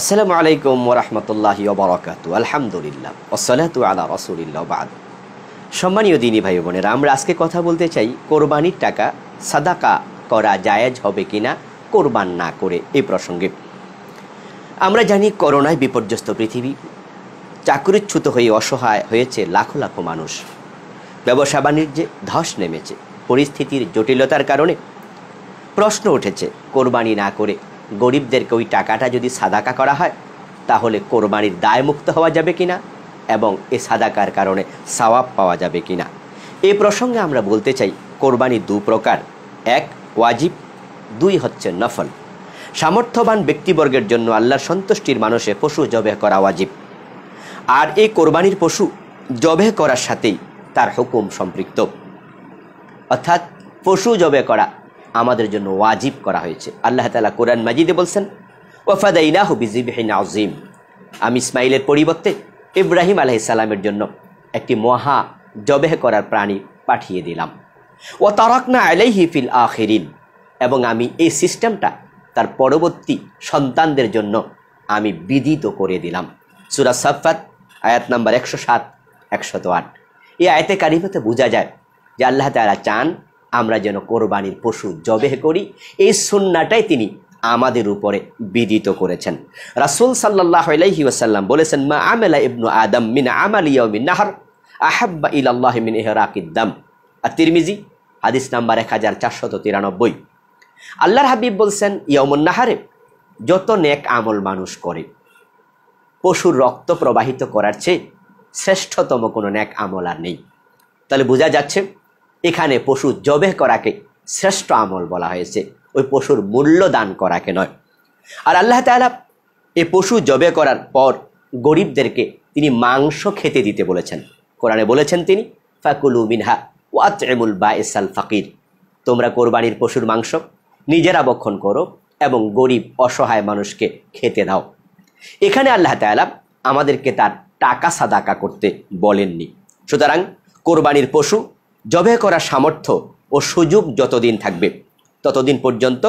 আসসালামু আলাইকুম ওরহমতুল্লাহি ওবরাকাত আলহামদুলিল্লাহ ওসলাতু আলা রসুলিল্লা বাদ সম্মানীয় দিনী ভাই বোনেরা আমরা আজকে কথা বলতে চাই কোরবানির টাকা সাদাকা করা জায়েজ হবে কিনা কোরবান না করে এই প্রসঙ্গে আমরা জানি করোনায় বিপর্যস্ত পৃথিবী চাকরিচ্ছুত হয়ে অসহায় হয়েছে লাখো লাখো মানুষ ব্যবসা বাণিজ্যে ধস নেমেছে পরিস্থিতির জটিলতার কারণে প্রশ্ন উঠেছে কোরবানি না করে গরিবদেরকে ওই টাকাটা যদি সাদাকা করা হয় তাহলে কোরবানির দায় মুক্ত হওয়া যাবে কি না এবং এ সাদাকার কারণে সাওয়াব পাওয়া যাবে কি না এ প্রসঙ্গে আমরা বলতে চাই কোরবানি দু প্রকার এক ওয়াজিব দুই হচ্ছে নফল সামর্থ্যবান ব্যক্তিবর্গের জন্য আল্লাহর সন্তুষ্টির মানুষে পশু জবে করা ওয়াজিব আর এই কোরবানির পশু জবে করার সাথেই তার হুকুম সম্পৃক্ত অর্থাৎ পশু জবে করা আমাদের জন্য ওয়াজিব করা হয়েছে আল্লাহ তালা কোরআন মাজিদে বলছেন ওফাদাইনা হুবিজিবহিন আজিম আমি ইসমাইলের পরিবর্তে ইব্রাহিম আলাইসাল্লামের জন্য একটি মহা জবেহ করার প্রাণী পাঠিয়ে দিলাম ও তারকনা আলাইহি ফিল আখিরিন এবং আমি এই সিস্টেমটা তার পরবর্তী সন্তানদের জন্য আমি বিদিত করে দিলাম সুরা সাফাত আয়াত নাম্বার একশো সাত একশত আট এই আয়তে কারিমাতে বোঝা যায় যে আল্লাহ তালা চান আমরা যেন কোরবানির পশু জবেহ করি এই সুন্নাটাই তিনি আমাদের উপরে বিদিত করেছেন রাসুল সাল্লাহ আলাইহি বলেছেন মা আমেলা ইবনু আদম মিন আমালিয়মিন নাহার আহাব্বা ইলাল্লাহ মিন এহরাকিদ্দাম আর তিরমিজি হাদিস নাম্বার এক হাজার চারশত তিরানব্বই আল্লাহর হাবিব বলছেন ইয়মুন নাহারে যত নেক আমল মানুষ করে পশুর রক্ত প্রবাহিত করার চেয়ে শ্রেষ্ঠতম কোনো ন্যাক আমল আর নেই তাহলে বোঝা যাচ্ছে এখানে পশু জবে করাকে শ্রেষ্ঠ আমল বলা হয়েছে ওই পশুর মূল্য দান করাকে নয় আর আল্লাহ তালা এ পশু জবে করার পর গরিবদেরকে তিনি মাংস খেতে দিতে বলেছেন কোরআনে বলেছেন তিনি ফাকুলু মিনহা এমুল বা এসাল ফাকির তোমরা কোরবানির পশুর মাংস নিজেরা বক্ষণ করো এবং গরিব অসহায় মানুষকে খেতে দাও এখানে আল্লাহ তালা আমাদেরকে তার টাকা সাদাকা করতে বলেননি সুতরাং কোরবানির পশু জবে করা সামর্থ্য ও সুযোগ যতদিন থাকবে ততদিন পর্যন্ত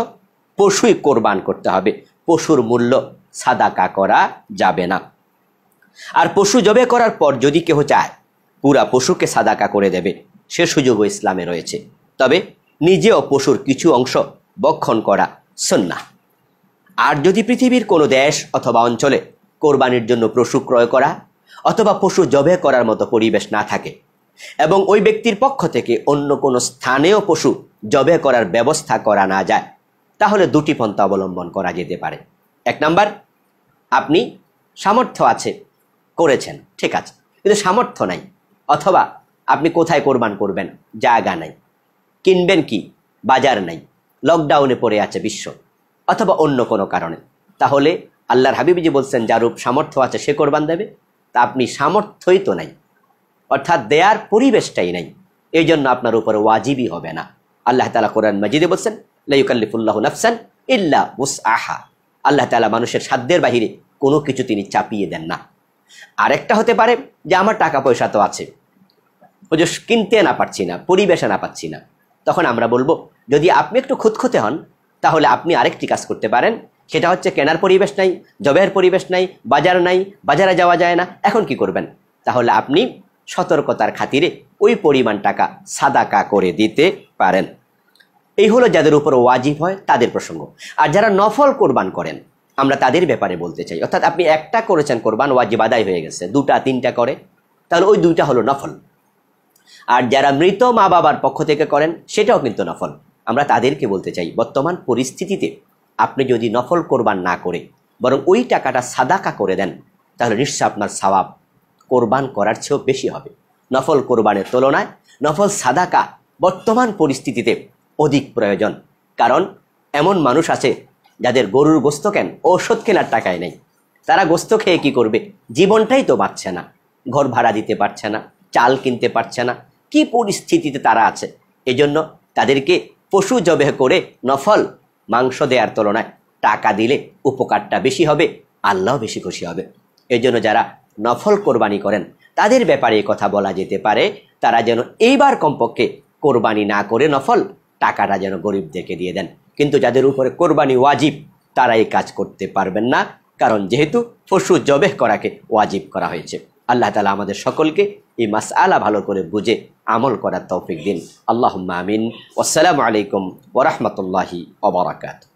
পশুই কোরবান করতে হবে পশুর মূল্য সাদাকা করা যাবে না আর পশু জবে করার পর যদি কেউ চায় পুরা পশুকে সাদাকা করে দেবে সে সুযোগও ইসলামে রয়েছে তবে নিজেও পশুর কিছু অংশ বক্ষণ করা সন্না আর যদি পৃথিবীর কোনো দেশ অথবা অঞ্চলে কোরবানির জন্য পশু ক্রয় করা অথবা পশু জবে করার মতো পরিবেশ না থাকে এবং ওই ব্যক্তির পক্ষ থেকে অন্য কোনো স্থানেও পশু জবে করার ব্যবস্থা করা না যায় তাহলে দুটি পন্থা অবলম্বন করা যেতে পারে এক নাম্বার আপনি সামর্থ্য আছে করেছেন ঠিক আছে কিন্তু সামর্থ্য নাই অথবা আপনি কোথায় কোরবান করবেন জায়গা নাই কিনবেন কি বাজার নাই লকডাউনে পড়ে আছে বিশ্ব অথবা অন্য কোনো কারণে তাহলে আল্লাহর হাবিবজি বলছেন যারূপ সামর্থ্য আছে সে কোরবান দেবে তা আপনি সামর্থ্যই তো নাই অর্থাৎ দেয়ার পরিবেশটাই নেই এই জন্য আপনার উপর ওয়াজিবই হবে না আল্লাহ তালা কোরআন মাজিদে বলছেন লাইকাল্লিফুল্লাহ নাফসান ইল্লা মুস আহা আল্লাহ তালা মানুষের সাধ্যের বাহিরে কোনো কিছু তিনি চাপিয়ে দেন না আরেকটা হতে পারে যে আমার টাকা পয়সা তো আছে যে কিনতে না পারছি না পরিবেশে না পাচ্ছি না তখন আমরা বলবো যদি আপনি একটু খুঁতখুতে হন তাহলে আপনি আরেকটি কাজ করতে পারেন সেটা হচ্ছে কেনার পরিবেশ নাই জবের পরিবেশ নাই বাজার নাই বাজারে যাওয়া যায় না এখন কি করবেন তাহলে আপনি সতর্কতার খাতিরে ওই পরিমাণ টাকা সাদাকা করে দিতে পারেন এই হলো যাদের উপর ওয়াজিব হয় তাদের প্রসঙ্গ আর যারা নফল কোরবান করেন আমরা তাদের ব্যাপারে বলতে চাই অর্থাৎ আপনি একটা করেছেন কোরবান ওয়াজিব আদায় হয়ে গেছে দুটা তিনটা করে তাহলে ওই দুইটা হলো নফল আর যারা মৃত মা বাবার পক্ষ থেকে করেন সেটাও কিন্তু নফল আমরা তাদেরকে বলতে চাই বর্তমান পরিস্থিতিতে আপনি যদি নফল কোরবান না করে বরং ওই টাকাটা সাদাকা করে দেন তাহলে নিশ্চয় আপনার স্বভাব কোরবান করার চেয়েও বেশি হবে নফল কোরবানের তুলনায় নফল সাদাকা বর্তমান পরিস্থিতিতে অধিক প্রয়োজন কারণ এমন মানুষ আছে যাদের গরুর গোস্ত কেন ঔষধ কেনার টাকায় নেই তারা গোস্ত খেয়ে কি করবে জীবনটাই তো বাঁচছে না ঘর ভাড়া দিতে পারছে না চাল কিনতে পারছে না কি পরিস্থিতিতে তারা আছে এজন্য তাদেরকে পশু জবেহ করে নফল মাংস দেওয়ার তুলনায় টাকা দিলে উপকারটা বেশি হবে আল্লাহ বেশি খুশি হবে এজন্য যারা নফল কোরবানি করেন তাদের ব্যাপারে কথা বলা যেতে পারে তারা যেন এইবার কমপক্ষে কোরবানি না করে নফল টাকাটা যেন গরিবদেরকে দিয়ে দেন কিন্তু যাদের উপরে কোরবানি ওয়াজিব তারা এই কাজ করতে পারবেন না কারণ যেহেতু পশু জবেহ করাকে ওয়াজিব করা হয়েছে আল্লাহ তালা আমাদের সকলকে এই মাস আলা ভালো করে বুঝে আমল করার তৌফিক দিন আল্লাহ আমিন আসসালামু আলাইকুম ওরহমতুল্লাহি ওবরাকাত